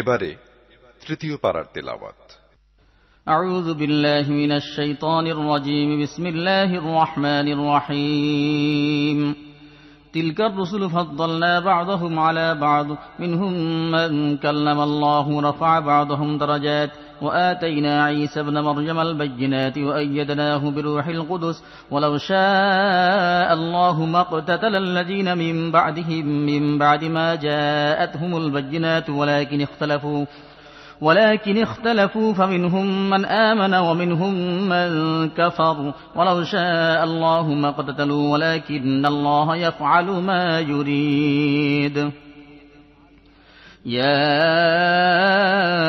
এবারে তৃতীয় পারার তেলাওয়াত أعوذ بالله من الشيطان الرجيم بسم الله الرحمن الرحيم تلك الرسل فضلنا بعضهم على بعض منهم من كلم الله رفع بعضهم درجات وآتينا عيسى ابن مريم البينات وأيدناه بروح القدس ولو شاء الله ما اقتتل الذين من بعدهم من بعد ما جاءتهم البينات ولكن اختلفوا ولكن اختلفوا فمنهم من آمن ومنهم من كفر ولو شاء الله ما اقتتلوا ولكن الله يفعل ما يريد يا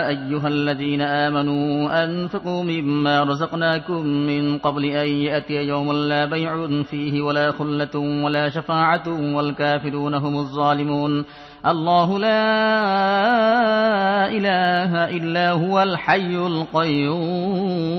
أيها الذين آمنوا أنفقوا مما رزقناكم من قبل أن يأتي يوم لا بيع فيه ولا خلة ولا شفاعة والكافرون هم الظالمون الله لا إله إلا هو الحي القيوم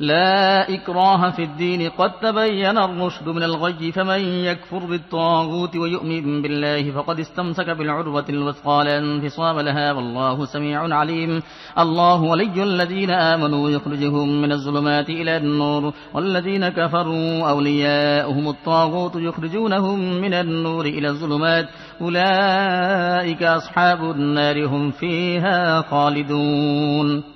لا إكراه في الدين قد تبين الرشد من الغي فمن يكفر بالطاغوت ويؤمن بالله فقد استمسك بالعروة الوثقى لا انفصام لها والله سميع عليم الله ولي الذين آمنوا يخرجهم من الظلمات إلى النور والذين كفروا أولياؤهم الطاغوت يخرجونهم من النور إلى الظلمات أولئك أصحاب النار هم فيها خالدون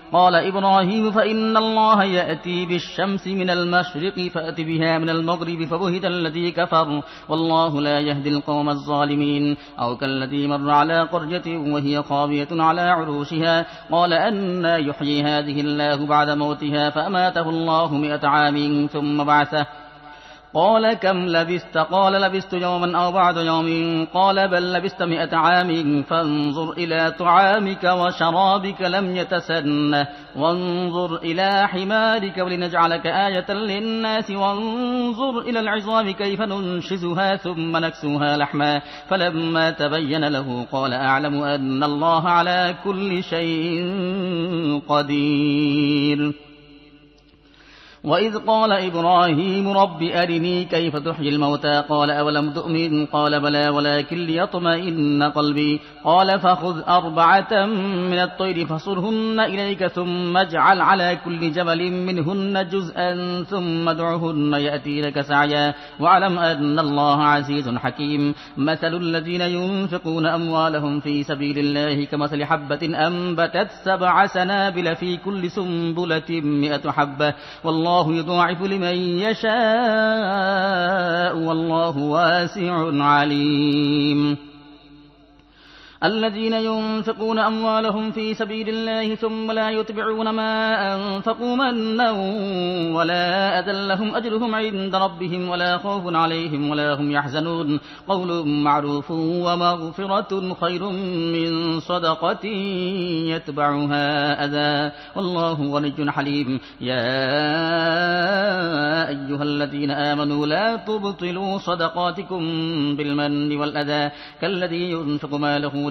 قال إبراهيم فإن الله يأتي بالشمس من المشرق فأت بها من المغرب فبهت الذي كفر والله لا يهدي القوم الظالمين أو كالذي مر على قرية وهي خاوية على عروشها قال أنا يحيي هذه الله بعد موتها فأماته الله مئة عام ثم بعثه قال كم لبست قال لبست يوما أو بعد يوم قال بل لبست مئة عام فانظر إلى طعامك وشرابك لم يتسن وانظر إلى حمارك ولنجعلك آية للناس وانظر إلى العظام كيف ننشزها ثم نكسوها لحما فلما تبين له قال أعلم أن الله على كل شيء قدير وإذ قال إبراهيم رب أرني كيف تحيي الموتى قال أولم تؤمن قال بلى ولكن ليطمئن قلبي قال فخذ أربعة من الطير فصرهن إليك ثم اجعل على كل جبل منهن جزءا ثم ادعهن يأتي لك سعيا واعلم أن الله عزيز حكيم مثل الذين ينفقون أموالهم في سبيل الله كمثل حبة أنبتت سبع سنابل في كل سنبلة مئة حبة والله يضاعف لمن يشاء والله واسع عليم الذين ينفقون أموالهم في سبيل الله ثم لا يتبعون ما أنفقوا منا ولا أذى لهم أجرهم عند ربهم ولا خوف عليهم ولا هم يحزنون قول معروف ومغفرة خير من صدقة يتبعها أذى والله ولي حليم يا أيها الذين آمنوا لا تبطلوا صدقاتكم بالمن والأذى كالذي ينفق ماله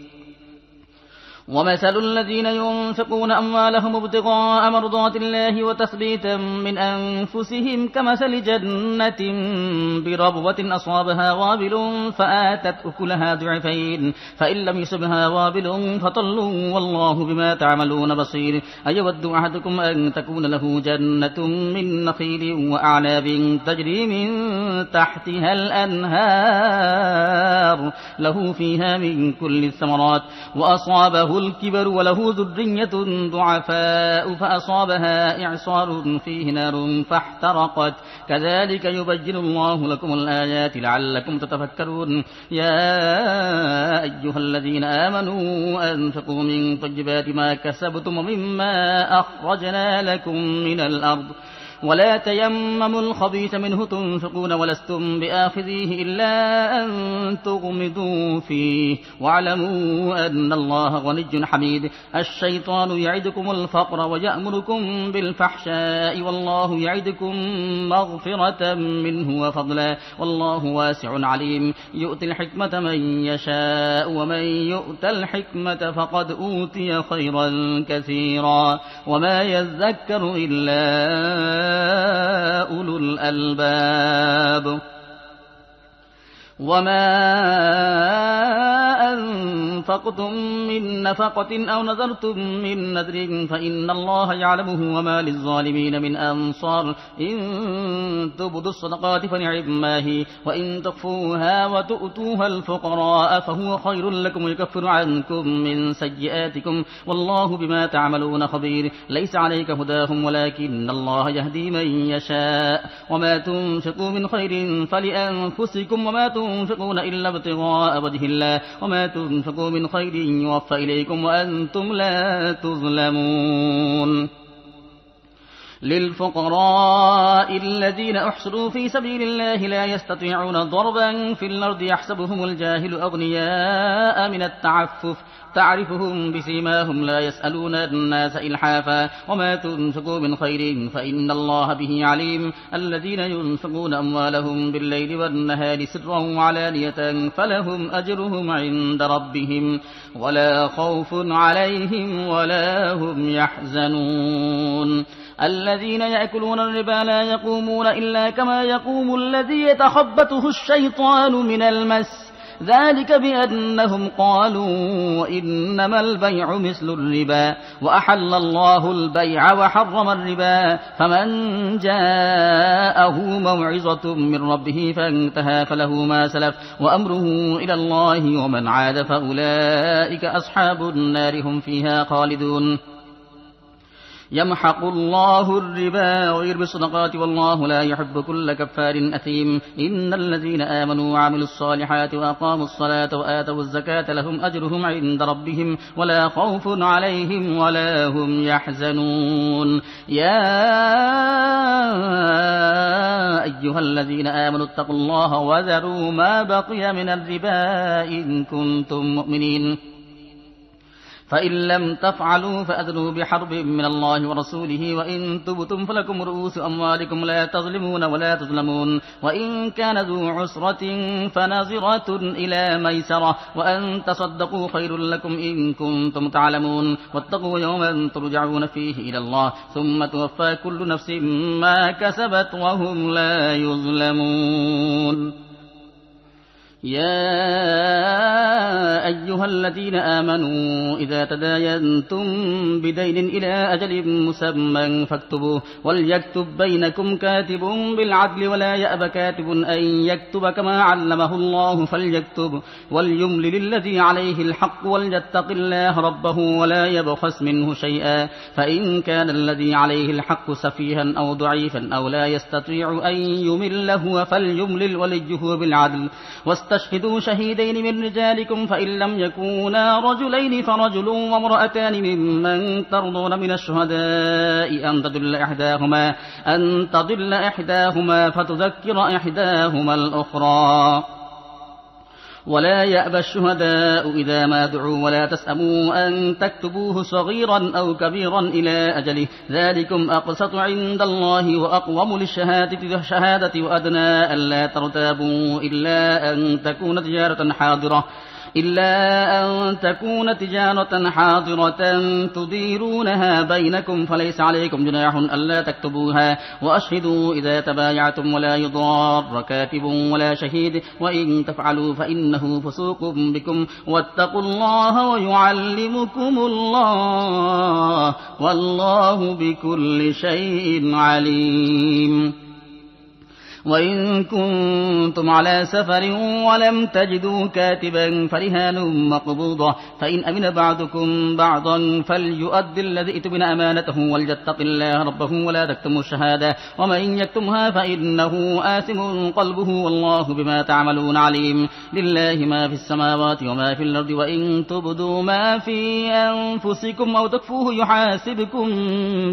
ومثل الذين ينفقون أموالهم ابتغاء مرضات الله وتثبيتا من أنفسهم كمثل جنة بربوة أصابها وابل فآتت أكلها ضعفين فإن لم يصبها وابل فطل والله بما تعملون بصير أيود أحدكم أن تكون له جنة من نخيل وأعناب تجري من تحتها الأنهار له فيها من كل الثمرات وأصابه وأصابه الكبر وله ذرية ضعفاء فأصابها إعصار فيه نار فاحترقت كذلك يبين الله لكم الآيات لعلكم تتفكرون يا أيها الذين آمنوا أنفقوا من طيبات ما كسبتم ومما أخرجنا لكم من الأرض ولا تيمموا الخبيث منه تنفقون ولستم بآخذيه إلا أن تغمضوا فيه واعلموا أن الله غني حميد الشيطان يعدكم الفقر ويأمركم بالفحشاء والله يعدكم مغفرة منه وفضلا والله واسع عليم يؤتي الحكمة من يشاء ومن يؤت الحكمة فقد أوتي خيرا كثيرا وما يذكر إلا أولو الألباب وما أنفقتم من نفقة أو نذرتم من نذر فإن الله يعلمه وما للظالمين من أنصار إن تبدوا الصدقات فنعم ما هي وإن تخفوها وتؤتوها الفقراء فهو خير لكم ويكفر عنكم من سيئاتكم والله بما تعملون خبير ليس عليك هداهم ولكن الله يهدي من يشاء وما تنفقوا من خير فلأنفسكم وما تنفقون إلا ابتغاء وجه الله وما تنفقوا من خير يوفى إليكم وأنتم لا تظلمون للفقراء الذين أحصروا في سبيل الله لا يستطيعون ضربا في الأرض يحسبهم الجاهل أغنياء من التعفف تعرفهم بسيماهم لا يسألون الناس إلحافا وما تنفقوا من خير فإن الله به عليم الذين ينفقون أموالهم بالليل والنهار سرا وعلانية فلهم أجرهم عند ربهم ولا خوف عليهم ولا هم يحزنون الذين يأكلون الربا لا يقومون إلا كما يقوم الذي يتخبطه الشيطان من المس ذلك بأنهم قالوا إنما البيع مثل الربا وأحل الله البيع وحرم الربا فمن جاءه موعظة من ربه فانتهى فله ما سلف وأمره إلى الله ومن عاد فأولئك أصحاب النار هم فيها خالدون يمحق الله الربا ويربي الصدقات والله لا يحب كل كفار أثيم إن الذين آمنوا وعملوا الصالحات وأقاموا الصلاة وآتوا الزكاة لهم أجرهم عند ربهم ولا خوف عليهم ولا هم يحزنون يا أيها الذين آمنوا اتقوا الله وذروا ما بقي من الربا إن كنتم مؤمنين فإن لم تفعلوا فأذنوا بحرب من الله ورسوله وإن تبتم فلكم رؤوس أموالكم لا تظلمون ولا تظلمون وإن كان ذو عسرة فنظرة إلى ميسرة وأن تصدقوا خير لكم إن كنتم تعلمون واتقوا يوما ترجعون فيه إلى الله ثم توفى كل نفس ما كسبت وهم لا يظلمون يا أيها الذين آمنوا إذا تداينتم بدين إلى أجل مسمى فاكتبوه وليكتب بينكم كاتب بالعدل ولا يأب كاتب أن يكتب كما علمه الله فليكتب وليملل الذي عليه الحق وليتق الله ربه ولا يبخس منه شيئا فإن كان الذي عليه الحق سفيها أو ضعيفا أو لا يستطيع أن يمله فليملل وليه بالعدل واستشهدوا شهيدين من رجالكم فإن لم يكونا رجلين فرجل وامرأتان ممن ترضون من الشهداء أن تضل إحداهما أن تضل إحداهما فتذكر إحداهما الأخرى ولا يأبى الشهداء إذا ما دعوا ولا تسأموا أن تكتبوه صغيرا أو كبيرا إلى أجله ذلكم أقسط عند الله وأقوم للشهادة وأدنى ألا ترتابوا إلا أن تكون تجارة حاضرة إلا أن تكون تجارة حاضرة تديرونها بينكم فليس عليكم جناح ألا تكتبوها وأشهدوا إذا تبايعتم ولا يضار كاتب ولا شهيد وإن تفعلوا فإنه فسوق بكم واتقوا الله ويعلمكم الله والله بكل شيء عليم وإن كنتم على سفر ولم تجدوا كاتبا فرهان مقبوضة فإن أمن بعضكم بعضا فليؤدي الذي ائتمن أمانته وليتق الله ربه ولا تكتموا الشهادة ومن يكتمها فإنه آثم قلبه والله بما تعملون عليم لله ما في السماوات وما في الأرض وإن تبدوا ما في أنفسكم أو تكفوه يحاسبكم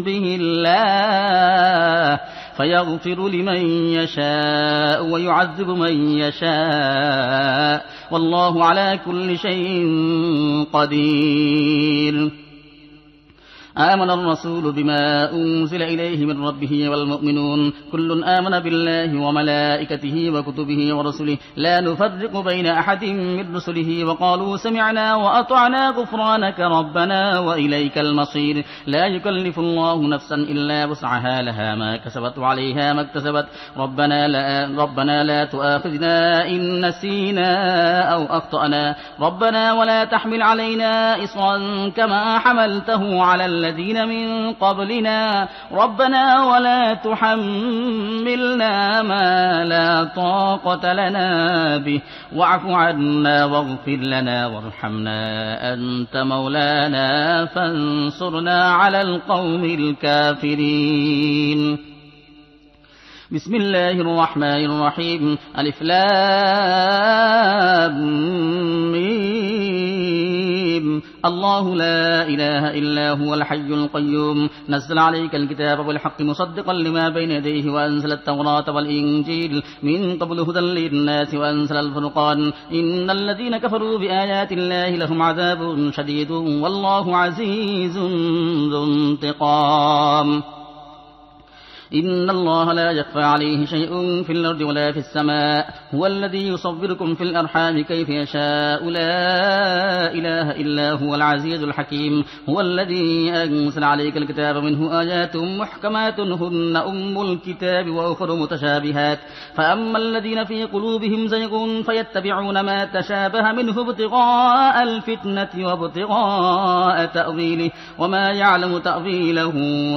به الله فيغفر لمن يشاء ويعذب من يشاء والله على كل شيء قدير آمن الرسول بما أنزل إليه من ربه والمؤمنون كل آمن بالله وملائكته وكتبه ورسله لا نفرق بين أحد من رسله وقالوا سمعنا وأطعنا غفرانك ربنا وإليك المصير لا يكلف الله نفسا إلا وسعها لها ما كسبت وعليها ما اكتسبت ربنا لا, ربنا لا تؤاخذنا إن نسينا أو أخطأنا ربنا ولا تحمل علينا إصرا كما حملته على الذين الذين من قبلنا ربنا ولا تحملنا ما لا طاقة لنا به واعف عنا واغفر لنا وارحمنا أنت مولانا فانصرنا على القوم الكافرين بسم الله الرحمن الرحيم الم الرحيم الله لا إله إلا هو الحي القيوم نزل عليك الكتاب بالحق مصدقا لما بين يديه وأنزل التوراة والإنجيل من قبل هدى للناس وأنزل الفرقان إن الذين كفروا بآيات الله لهم عذاب شديد والله عزيز ذو انتقام إن الله لا يخفى عليه شيء في الأرض ولا في السماء هو الذي يصوركم في الأرحام كيف يشاء لا إله إلا هو العزيز الحكيم هو الذي أنزل عليك الكتاب منه آيات محكمات هن أم الكتاب وأخر متشابهات فأما الذين في قلوبهم زيغ فيتبعون ما تشابه منه ابتغاء الفتنة وابتغاء تأويله وما يعلم تأويله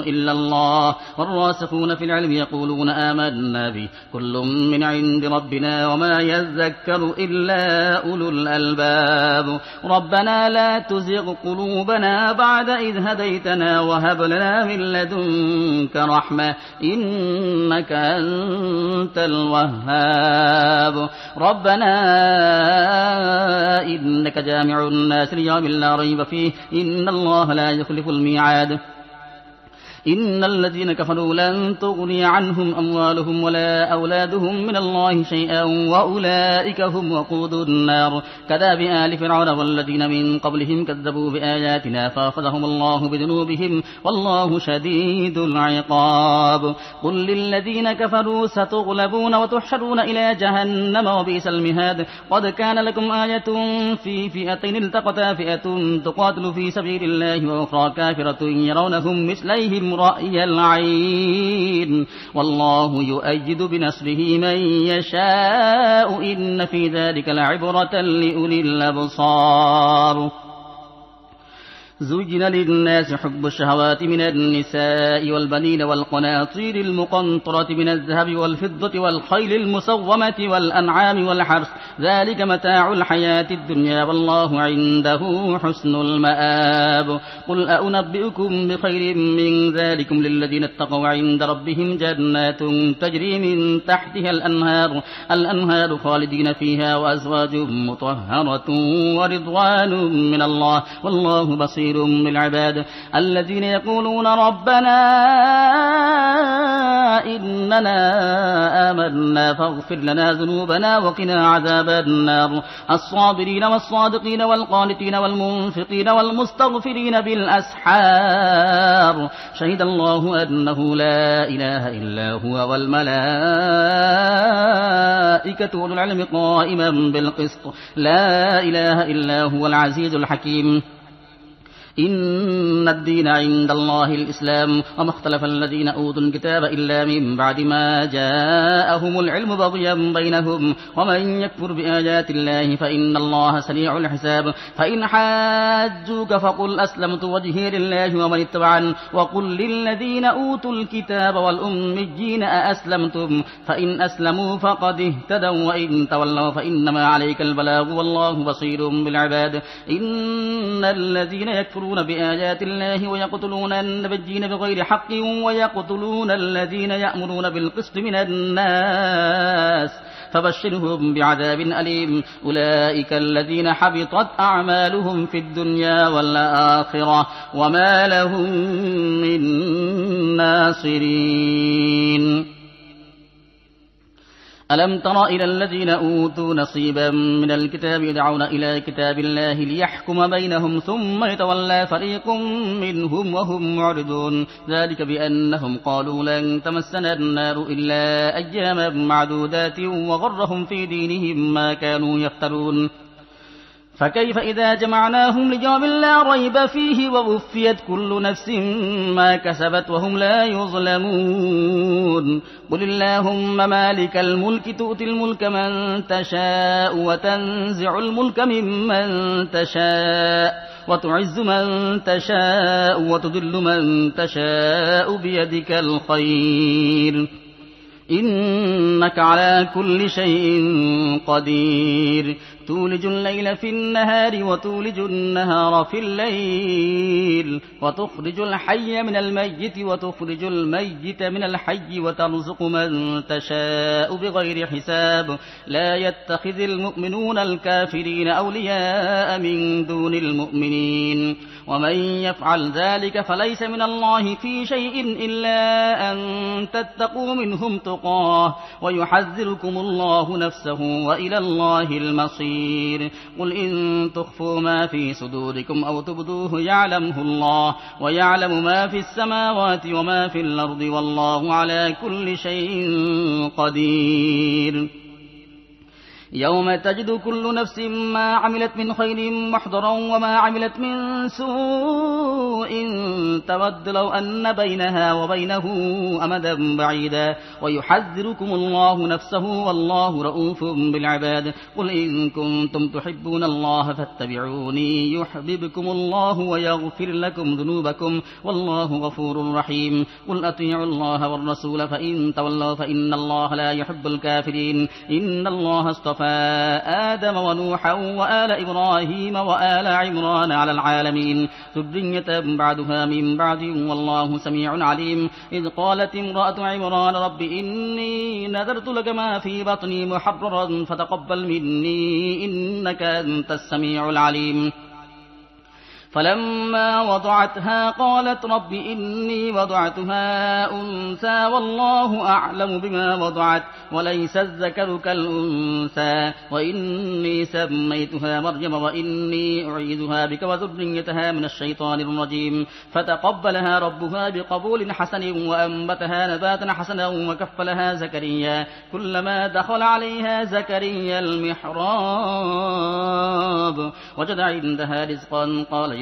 إلا الله والراسخون والراسخون في العلم يقولون آمنا به كل من عند ربنا وما يذكر إلا أولو الألباب ربنا لا تزغ قلوبنا بعد إذ هديتنا وهب لنا من لدنك رحمة إنك أنت الوهاب ربنا إنك جامع الناس ليوم لا ريب فيه إن الله لا يخلف الميعاد إن الذين كفروا لن تغني عنهم أموالهم ولا أولادهم من الله شيئا وأولئك هم وقود النار كذاب آل فرعون والذين من قبلهم كذبوا بآياتنا فأخذهم الله بذنوبهم والله شديد العقاب قل للذين كفروا ستغلبون وتحشرون إلى جهنم وبئس المهاد قد كان لكم آية في فئتين التقتا فئة تقاتل في سبيل الله وأخرى كافرة يرونهم مثليهم رأي العين والله يؤيد بنصره من يشاء إن في ذلك لعبرة لأولي الأبصار زين للناس حب الشهوات من النساء والبنين والقناطير المقنطرة من الذهب والفضة والخيل المسومة والأنعام والحرس ذلك متاع الحياة الدنيا والله عنده حسن المآب قل أنبئكم بخير من ذلكم للذين اتقوا عند ربهم جنات تجري من تحتها الأنهار الأنهار خالدين فيها وأزواج مطهرة ورضوان من الله والله بصير وقليلهم من العباد الذين يقولون ربنا إننا آمنا فاغفر لنا ذنوبنا وقنا عذاب النار الصابرين والصادقين والقانتين والمنفقين والمستغفرين بالأسحار شهد الله أنه لا إله إلا هو والملائكة والعلم قائما بالقسط لا إله إلا هو العزيز الحكيم إن الدين عند الله الإسلام وما اختلف الذين أوتوا الكتاب إلا من بعد ما جاءهم العلم بغيا بينهم ومن يكفر بآيات الله فإن الله سريع الحساب فإن حاجوك فقل أسلمت وجهي لله ومن اتبعن وقل للذين أوتوا الكتاب والأميين أأسلمتم فإن أسلموا فقد اهتدوا وإن تولوا فإنما عليك البلاغ والله بصير بالعباد إن الذين يكفرون يكفرون بآيات الله ويقتلون النبيين بغير حق ويقتلون الذين يأمرون بالقسط من الناس فبشرهم بعذاب أليم أولئك الذين حبطت أعمالهم في الدنيا والآخرة وما لهم من ناصرين ألم تر إلى الذين أوتوا نصيبا من الكتاب يدعون إلى كتاب الله ليحكم بينهم ثم يتولى فريق منهم وهم معرضون ذلك بأنهم قالوا لن تمسنا النار إلا أياما معدودات وغرهم في دينهم ما كانوا يفترون فكيف إذا جمعناهم لجواب لا ريب فيه ووفيت كل نفس ما كسبت وهم لا يظلمون قل اللهم مالك الملك تؤتي الملك من تشاء وتنزع الملك ممن تشاء وتعز من تشاء وتذل من تشاء بيدك الخير إنك على كل شيء قدير تولج الليل في النهار وتولج النهار في الليل وتخرج الحي من الميت وتخرج الميت من الحي وترزق من تشاء بغير حساب لا يتخذ المؤمنون الكافرين أولياء من دون المؤمنين ومن يفعل ذلك فليس من الله في شيء إلا أن تتقوا منهم تقاه ويحذركم الله نفسه وإلى الله المصير خبير قل إن تخفوا ما في صدوركم أو تبدوه يعلمه الله ويعلم ما في السماوات وما في الأرض والله على كل شيء قدير يوم تجد كل نفس ما عملت من خير محضرا وما عملت من سوء تود لو أن بينها وبينه أمدا بعيدا ويحذركم الله نفسه والله رؤوف بالعباد قل إن كنتم تحبون الله فاتبعوني يحببكم الله ويغفر لكم ذنوبكم والله غفور رحيم قل أطيعوا الله والرسول فإن تولوا فإن الله لا يحب الكافرين إن الله اصطفى آدم ونوحا وآل إبراهيم وآل عمران على العالمين ذرية بعدها من بعد والله سميع عليم إذ قالت امرأة عمران رب إني نذرت لك ما في بطني محررا فتقبل مني إنك أنت السميع العليم فلما وضعتها قالت رب إني وضعتها أنثى والله أعلم بما وضعت وليس الذكر كالأنثى وإني سميتها مريم وإني أعيذها بك وذريتها من الشيطان الرجيم فتقبلها ربها بقبول حسن وأنبتها نباتا حسنا وكفلها زكريا كلما دخل عليها زكريا المحراب وجد عندها رزقا قال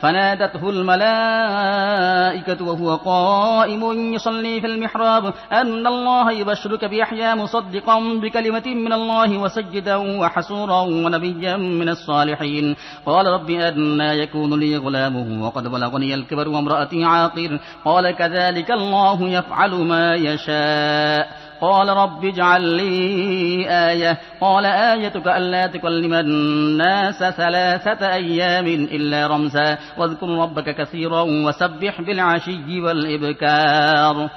فنادته الملائكة وهو قائم يصلي في المحراب أن الله يبشرك بيحيى مصدقا بكلمة من الله وسجدا وحسورا ونبيا من الصالحين قال رب أنا يكون لي غلامه وقد بلغني الكبر وامرأتي عاقر قال كذلك الله يفعل ما يشاء قال رب اجعل لي آية قال آيتك ألا تكلم الناس ثلاثة أيام إلا رمزا واذكر ربك كثيرا وسبح بالعشي والإبكار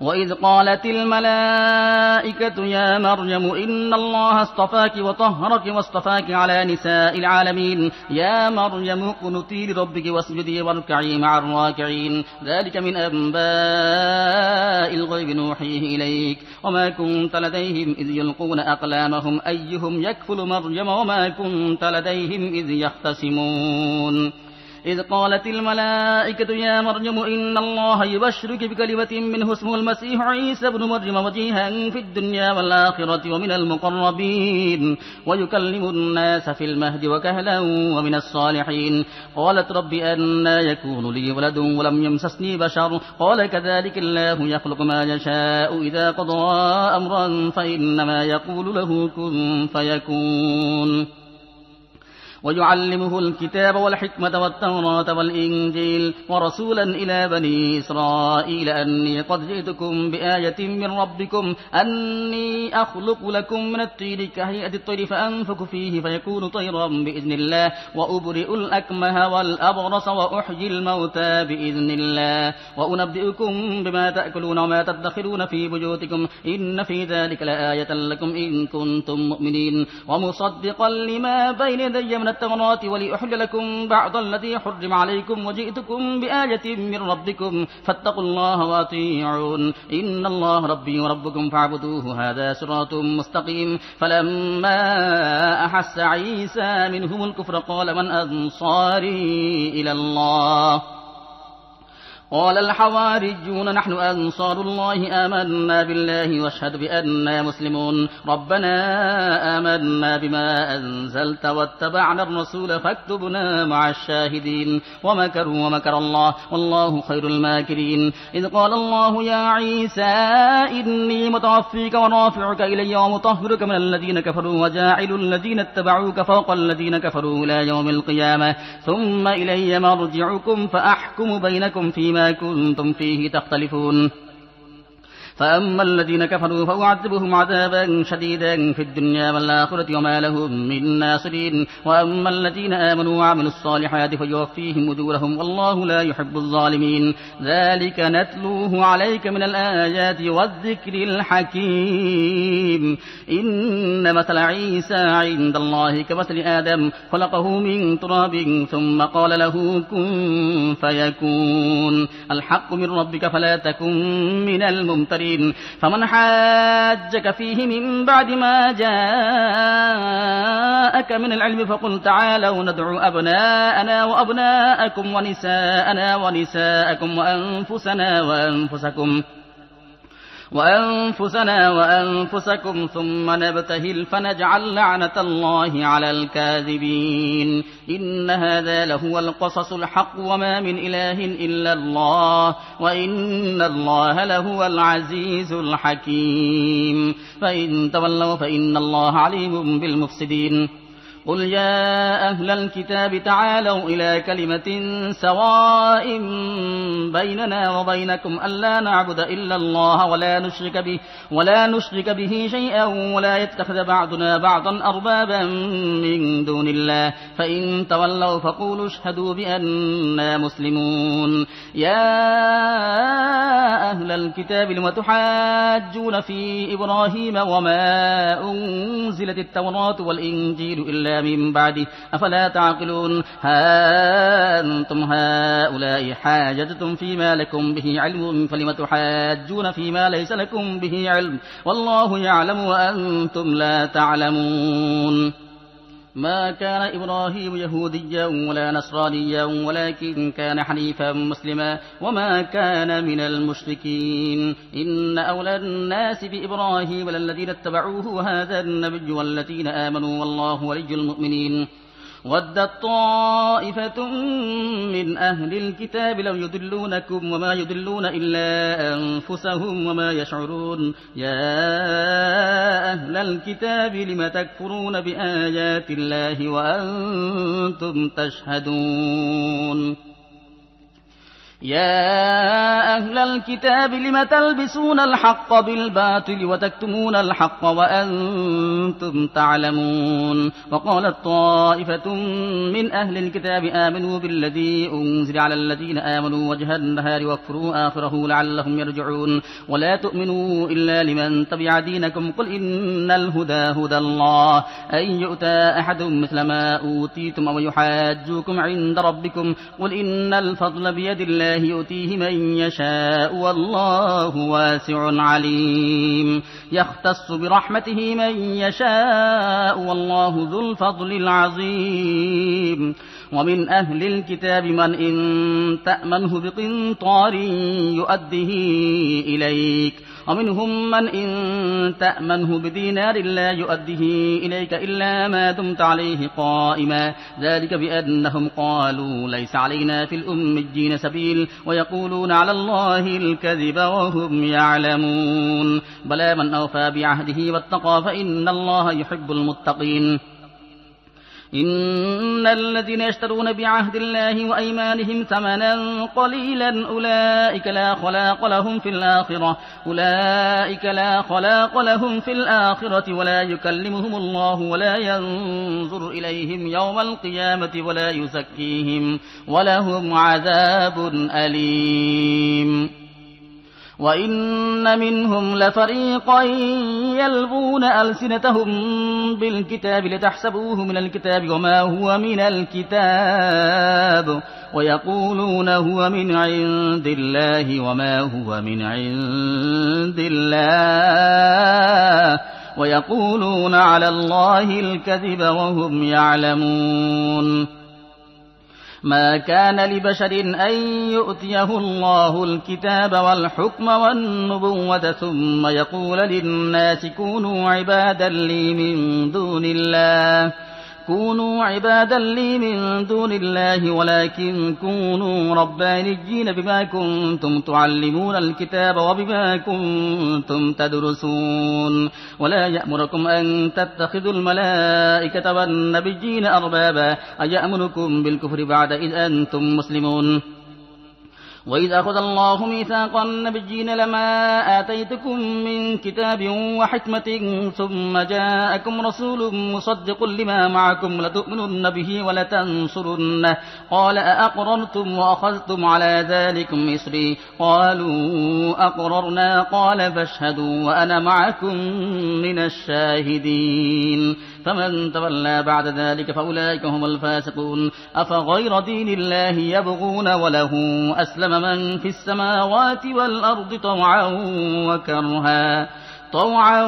وإذ قالت الملائكة يا مريم إن الله اصطفاك وطهرك واصطفاك على نساء العالمين يا مريم اقنتي لربك واسجدي واركعي مع الراكعين ذلك من أنباء الغيب نوحيه إليك وما كنت لديهم إذ يلقون أقلامهم أيهم يكفل مريم وما كنت لديهم إذ يختصمون إذ قالت الملائكة يا مريم إن الله يبشرك بكلمة منه اسمه المسيح عيسى بن مريم وجيها في الدنيا والآخرة ومن المقربين ويكلم الناس في المهد وكهلا ومن الصالحين قالت رب أنا يكون لي ولد ولم يمسسني بشر قال كذلك الله يخلق ما يشاء إذا قضى أمرا فإنما يقول له كن فيكون ويعلمه الكتاب والحكمة والتوراة والإنجيل ورسولا إلى بني إسرائيل أني قد جئتكم بآية من ربكم أني أخلق لكم من الطير كهيئة الطير فأنفك فيه فيكون طيرا بإذن الله وأبرئ الأكمه والأبرص وأحيي الموتى بإذن الله وأنبئكم بما تأكلون وما تدخرون في بيوتكم إن في ذلك لآية لكم إن كنتم مؤمنين ومصدقا لما بين يدي من من التوراة ولأحل لكم بعض الذي حرم عليكم وجئتكم بآية من ربكم فاتقوا الله وأطيعون إن الله ربي وربكم فاعبدوه هذا صراط مستقيم فلما أحس عيسى منهم الكفر قال من أنصاري إلى الله قال الحواريون نحن أنصار الله آمنا بالله واشهد بأننا مسلمون ربنا آمنا بما أنزلت واتبعنا الرسول فاكتبنا مع الشاهدين ومكروا ومكر الله والله خير الماكرين إذ قال الله يا عيسى إني متوفيك ورافعك إلي ومطهرك من الذين كفروا وجاعل الذين اتبعوك فوق الذين كفروا إلى يوم القيامة ثم إلي مرجعكم فأحكم بينكم فيما فيما كنتم فيه تختلفون فأما الذين كفروا فأعذبهم عذابا شديدا في الدنيا والآخرة وما لهم من ناصرين وأما الذين آمنوا وعملوا الصالحات فيوفيهم أجورهم والله لا يحب الظالمين ذلك نتلوه عليك من الآيات والذكر الحكيم إن مثل عيسى عند الله كمثل آدم خلقه من تراب ثم قال له كن فيكون الحق من ربك فلا تكن من الممترين الكافرين فمن حاجك فيه من بعد ما جاءك من العلم فقل تعالوا ندعو أبناءنا وأبناءكم ونساءنا ونساءكم وأنفسنا وأنفسكم وأنفسنا وأنفسكم ثم نبتهل فنجعل لعنة الله على الكاذبين إن هذا لهو القصص الحق وما من إله إلا الله وإن الله لهو العزيز الحكيم فإن تولوا فإن الله عليم بالمفسدين قل يا أهل الكتاب تعالوا إلى كلمة سواء بيننا وبينكم ألا نعبد إلا الله ولا نشرك به ولا نشرك به شيئا ولا يتخذ بعضنا بعضا أربابا من دون الله فإن تولوا فقولوا اشهدوا بأننا مسلمون يا أهل الكتاب لم تحاجون في إبراهيم وما أنزلت التوراة والإنجيل إلا من بعده أفلا تعقلون ها أنتم هؤلاء حاجتتم فيما لكم به علم فلم تحاجون فيما ليس لكم به علم والله يعلم وأنتم لا تعلمون ما كان إبراهيم يهوديا ولا نصرانيا ولكن كان حنيفا مسلما وما كان من المشركين إن أولى الناس بإبراهيم للذين اتبعوه هذا النبي والذين آمنوا والله ولي المؤمنين ودت طائفة من أهل الكتاب لو يدلونكم وما يدلون إلا أنفسهم وما يشعرون يا أهل الكتاب لم تكفرون بآيات الله وأنتم تشهدون يا أهل الكتاب لم تلبسون الحق بالباطل وتكتمون الحق وأنتم تعلمون وقالت طائفة من أهل الكتاب آمنوا بالذي أنزل على الذين آمنوا وجه النهار واكفروا آخره لعلهم يرجعون ولا تؤمنوا إلا لمن تبع دينكم قل إن الهدى هدى الله أن يؤتى أحد مثل ما أوتيتم أو يحاجوكم عند ربكم قل إن الفضل بيد الله الله يؤتيه من يشاء والله واسع عليم يختص برحمته من يشاء والله ذو الفضل العظيم ومن أهل الكتاب من إن تأمنه بقنطار يؤديه إليك ومنهم من إن تأمنه بدينار لا يؤده إليك إلا ما دمت عليه قائما ذلك بأنهم قالوا ليس علينا في الأميين سبيل ويقولون على الله الكذب وهم يعلمون بلى من أوفى بعهده واتقى فإن الله يحب المتقين إن الذين يشترون بعهد الله وأيمانهم ثمنا قليلا أولئك لا خلاق لهم في الآخرة أولئك لا خلاق لهم في الآخرة ولا يكلمهم الله ولا ينظر إليهم يوم القيامة ولا يزكيهم ولهم عذاب أليم وإن منهم لفريقا يلبون ألسنتهم بالكتاب لتحسبوه من الكتاب وما هو من الكتاب ويقولون هو من عند الله وما هو من عند الله ويقولون على الله الكذب وهم يعلمون ما كان لبشر أن يؤتيه الله الكتاب والحكم والنبوة ثم يقول للناس كونوا عبادا لي من دون الله كونوا عبادا لي من دون الله ولكن كونوا ربانيين بما كنتم تعلمون الكتاب وبما كنتم تدرسون ولا يأمركم أن تتخذوا الملائكة والنبيين أربابا أيأمركم بالكفر بعد إذ أنتم مسلمون وإذ أخذ الله ميثاق النبيين لما آتيتكم من كتاب وحكمة ثم جاءكم رسول مصدق لما معكم لتؤمنن به ولتنصرنه قال أأقررتم وأخذتم على ذلكم إسري قالوا أقررنا قال فاشهدوا وأنا معكم من الشاهدين فمن تولى بعد ذلك فأولئك هم الفاسقون أفغير دين الله يبغون وله أسلم من في السماوات والأرض طوعا وكرها طوعا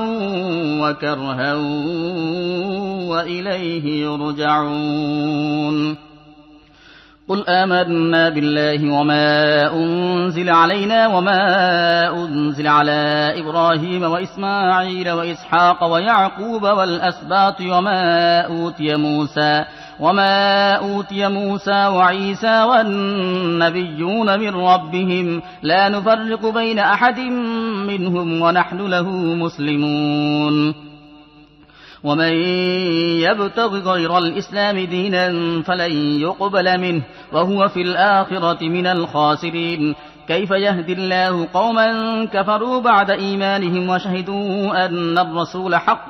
وكرها وإليه يرجعون قل آمنا بالله وما أنزل علينا وما أنزل على إبراهيم وإسماعيل وإسحاق ويعقوب والأسباط وما أوتي موسى وما أوتي موسى وعيسى والنبيون من ربهم لا نفرق بين أحد منهم ونحن له مسلمون ومن يبتغ غير الإسلام دينا فلن يقبل منه وهو في الآخرة من الخاسرين كيف يهدي الله قوما كفروا بعد إيمانهم وشهدوا أن الرسول حق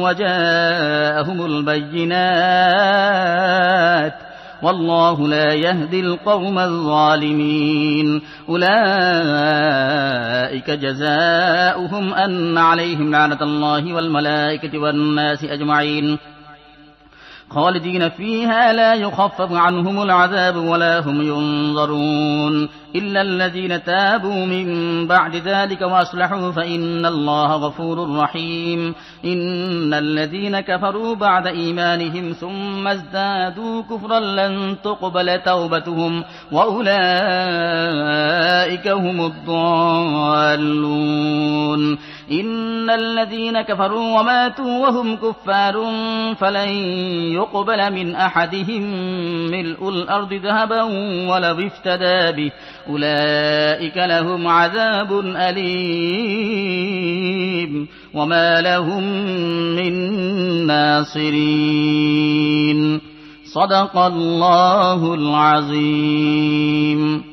وجاءهم البينات والله لا يهدي القوم الظالمين أولئك جزاؤهم أن عليهم لعنة الله والملائكة والناس أجمعين خالدين فيها لا يخفف عنهم العذاب ولا هم ينظرون إلا الذين تابوا من بعد ذلك وأصلحوا فإن الله غفور رحيم إن الذين كفروا بعد إيمانهم ثم ازدادوا كفرا لن تقبل توبتهم وأولئك هم الضالون إن الذين كفروا وماتوا وهم كفار فلن يقبل من أحدهم ملء الأرض ذهبا ولو افتدى به أولئك لهم عذاب أليم وما لهم من ناصرين صدق الله العظيم